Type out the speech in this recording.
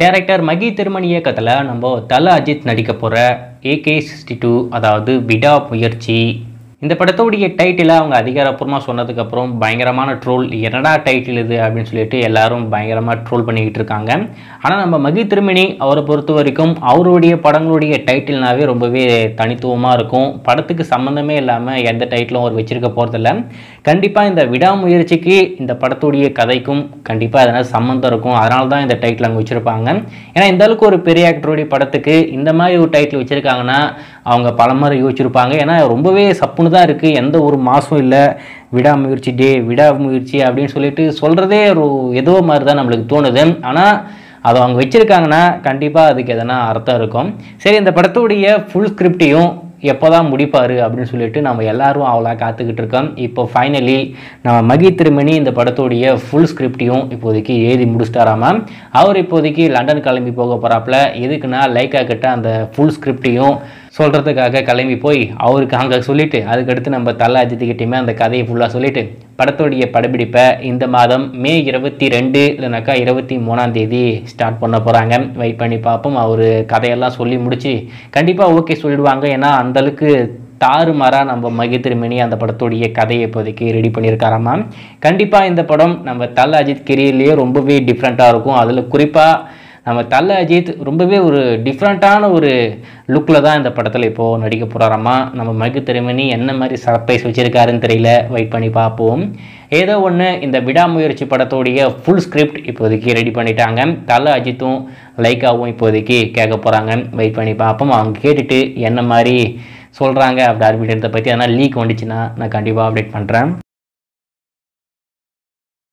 director மகி திருமண இயக்கத்தில் நம்ம தல அஜித் நடிக்க போகிற ஏகே சிக்ஸ்டி டூ அதாவது விடா முயற்சி இந்த படத்தோடைய டைட்டிலை அவங்க அதிகாரப்பூர்வமாக சொன்னதுக்கப்புறம் பயங்கரமான ட்ரோல் என்னடா டைட்டில் இது அப்படின்னு சொல்லிட்டு எல்லாரும் பயங்கரமாக ட்ரோல் பண்ணிக்கிட்டு இருக்காங்க ஆனால் நம்ம மகி திருமணி அவரை பொறுத்த வரைக்கும் அவருடைய படங்களுடைய டைட்டில்னாவே ரொம்பவே தனித்துவமாக இருக்கும் படத்துக்கு சம்மந்தமே இல்லாமல் எந்த டைட்டிலும் அவர் வச்சிருக்க போகிறதில்ல கண்டிப்பாக இந்த விடாமுயற்சிக்கு இந்த படத்துடைய கதைக்கும் கண்டிப்பாக அதனால் சம்மந்தம் இருக்கும் அதனால தான் இந்த டைட்டில் அங்கே வச்சுருப்பாங்க ஏன்னா இந்த அளவுக்கு ஒரு பெரிய ஆக்டருடைய படத்துக்கு இந்த மாதிரி ஒரு டைட்டில் வச்சுருக்காங்கன்னா அவங்க பலமுறை யோசிச்சிருப்பாங்க ஏன்னா ரொம்பவே சப்புன்னு ஒன்று தான் இருக்குது எந்த ஒரு மாதம் இல்லை விடாமுயற்சி டே விடாமுயற்சி அப்படின்னு சொல்லிட்டு சொல்கிறதே ஒரு எதோ மாதிரி தான் நம்மளுக்கு தோணுது ஆனால் அதை அவங்க வச்சுருக்காங்கன்னா கண்டிப்பாக அதுக்கு எதனா அர்த்தம் இருக்கும் சரி இந்த படத்துடைய ஃபுல் ஸ்கிரிப்டையும் எப்போ தான் முடிப்பார் அப்படின்னு சொல்லிட்டு நம்ம எல்லாரும் அவளாக காத்துக்கிட்டு இருக்கோம் இப்போ ஃபைனலி நம்ம மகி திருமணி இந்த படத்துடைய ஃபுல் ஸ்கிரிப்டையும் இப்போதைக்கு எழுதி முடிச்சிட்டாராமா அவர் இப்போதைக்கு லண்டன் கிளம்பி போக போகிறாப்புல எதுக்குன்னா லைக்கா கிட்ட அந்த ஃபுல் ஸ்கிரிப்டையும் சொல்கிறதுக்காக கிளம்பி போய் அவருக்கு அங்கே சொல்லிவிட்டு அதுக்கடுத்து நம்ம தலை அஜித்துக்கிட்டையுமே அந்த கதையை ஃபுல்லாக சொல்லிவிட்டு படத்துடைய படப்பிடிப்பை இந்த மாதம் மே இருபத்தி ரெண்டு இல்லைனாக்கா இருபத்தி மூணாம் தேதி ஸ்டார்ட் பண்ண போகிறாங்க வெயிட் பண்ணி பார்ப்போம் அவர் கதையெல்லாம் சொல்லி முடித்து கண்டிப்பாக ஓகே சொல்லிடுவாங்க ஏன்னா அந்தளவுக்கு தாறுமாறாக நம்ம மகிதிருமணி அந்த படத்துடைய கதையை இப்போதைக்கு ரெடி பண்ணியிருக்காராமா கண்டிப்பாக இந்த படம் நம்ம தலை அஜித் கிரியிலேயே ரொம்பவே டிஃப்ரெண்ட்டாக இருக்கும் அதில் குறிப்பாக நம்ம தல்ல அஜித் ரொம்பவே ஒரு டிஃப்ரெண்ட்டான ஒரு லுக்கில் தான் இந்த படத்தில் இப்போது நடிக்க போகிறாராமா நம்ம மகு திருமணி என்ன மாதிரி சர்ப்ரைஸ் வச்சுருக்காருன்னு தெரியல வெயிட் பண்ணி பார்ப்போம் ஏதோ ஒன்று இந்த விடாமுயற்சி படத்தோடைய ஃபுல் ஸ்கிரிப்ட் இப்போதைக்கு ரெடி பண்ணிட்டாங்க தலை அஜித்தும் லைக்காவும் இப்போதைக்கு கேட்க போகிறாங்க வெயிட் பண்ணி பார்ப்போம் அவங்க கேட்டுட்டு என்ன மாதிரி சொல்கிறாங்க அப்படி ஆர்பிட்டத்தை பற்றி அதனால் லீக் வந்துச்சுன்னா நான் கண்டிப்பாக அப்டேட் பண்ணுறேன்